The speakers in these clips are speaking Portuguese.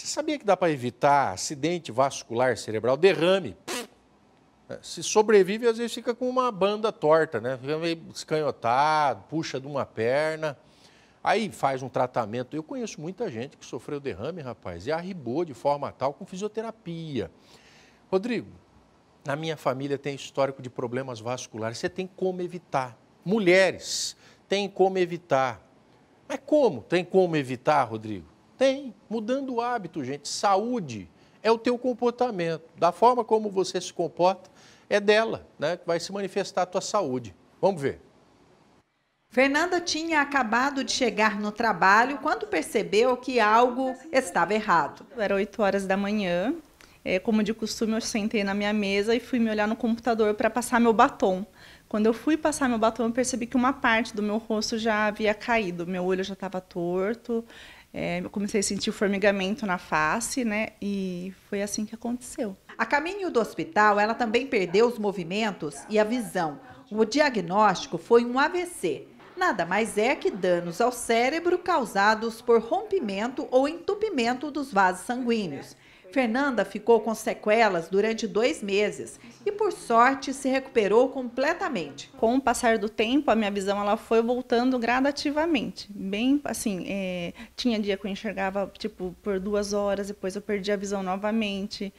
Você sabia que dá para evitar acidente vascular cerebral, derrame? É, se sobrevive, às vezes fica com uma banda torta, né? Fica meio escanhotado, puxa de uma perna. Aí faz um tratamento. Eu conheço muita gente que sofreu derrame, rapaz, e arribou de forma tal com fisioterapia. Rodrigo, na minha família tem histórico de problemas vasculares. Você tem como evitar. Mulheres, tem como evitar. Mas como tem como evitar, Rodrigo? Tem. Mudando o hábito, gente. Saúde é o teu comportamento. Da forma como você se comporta, é dela né, que vai se manifestar a tua saúde. Vamos ver. Fernanda tinha acabado de chegar no trabalho quando percebeu que algo estava errado. Era 8 horas da manhã. É, como de costume, eu sentei na minha mesa e fui me olhar no computador para passar meu batom. Quando eu fui passar meu batom, eu percebi que uma parte do meu rosto já havia caído. Meu olho já estava torto, é, eu comecei a sentir o formigamento na face, né? E foi assim que aconteceu. A caminho do hospital, ela também perdeu os movimentos e a visão. O diagnóstico foi um AVC. Nada mais é que danos ao cérebro causados por rompimento ou entupimento dos vasos sanguíneos. Fernanda ficou com sequelas durante dois meses e, por sorte, se recuperou completamente. Com o passar do tempo, a minha visão ela foi voltando gradativamente. Bem, assim, é, tinha dia que eu enxergava tipo por duas horas, depois eu perdi a visão novamente.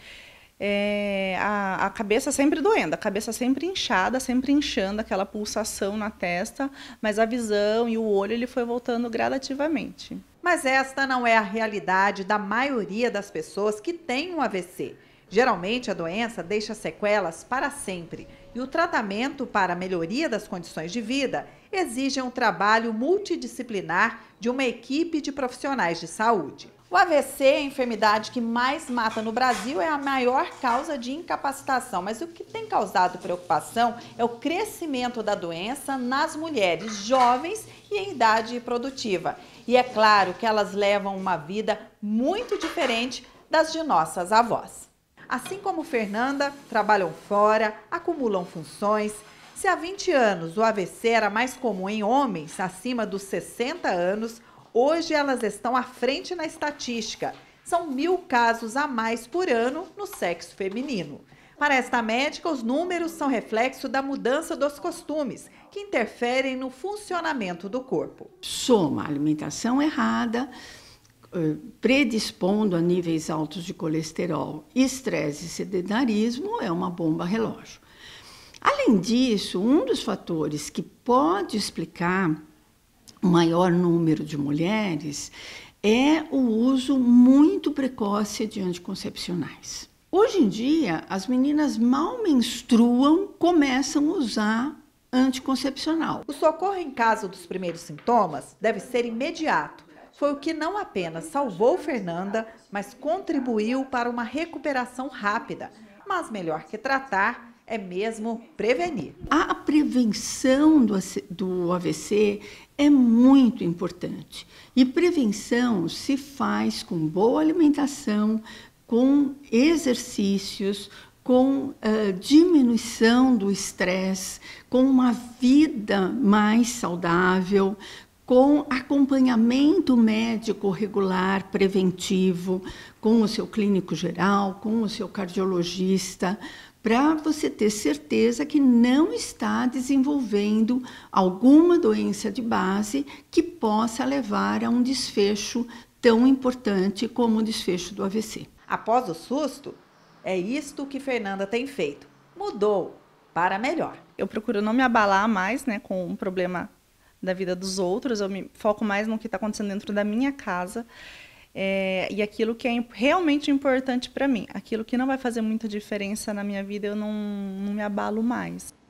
É, a, a, cabeça sempre doendo, a cabeça sempre inchada, sempre inchando aquela pulsação na testa, mas a visão e o olho ele foi voltando gradativamente. Mas esta não é a realidade da maioria das pessoas que têm um AVC. Geralmente, a doença deixa sequelas para sempre. E o tratamento para a melhoria das condições de vida exige um trabalho multidisciplinar de uma equipe de profissionais de saúde. O AVC é a enfermidade que mais mata no Brasil, é a maior causa de incapacitação, mas o que tem causado preocupação é o crescimento da doença nas mulheres jovens e em idade produtiva. E é claro que elas levam uma vida muito diferente das de nossas avós assim como Fernanda, trabalham fora, acumulam funções. Se há 20 anos o AVC era mais comum em homens acima dos 60 anos, hoje elas estão à frente na estatística. São mil casos a mais por ano no sexo feminino. Para esta médica, os números são reflexo da mudança dos costumes, que interferem no funcionamento do corpo. Soma alimentação errada, eh, predispondo a níveis altos de colesterol, estresse e sedentarismo, é uma bomba relógio. Além disso, um dos fatores que pode explicar o maior número de mulheres é o uso muito precoce de anticoncepcionais. Hoje em dia, as meninas mal menstruam, começam a usar anticoncepcional. O socorro em caso dos primeiros sintomas deve ser imediato foi o que não apenas salvou Fernanda, mas contribuiu para uma recuperação rápida. Mas melhor que tratar é mesmo prevenir. A prevenção do, do AVC é muito importante. E prevenção se faz com boa alimentação, com exercícios, com uh, diminuição do estresse, com uma vida mais saudável, com acompanhamento médico regular, preventivo, com o seu clínico geral, com o seu cardiologista, para você ter certeza que não está desenvolvendo alguma doença de base que possa levar a um desfecho tão importante como o desfecho do AVC. Após o susto, é isto que Fernanda tem feito. Mudou para melhor. Eu procuro não me abalar mais, né, com um problema da vida dos outros, eu me foco mais no que está acontecendo dentro da minha casa. É, e aquilo que é realmente importante para mim, aquilo que não vai fazer muita diferença na minha vida, eu não, não me abalo mais.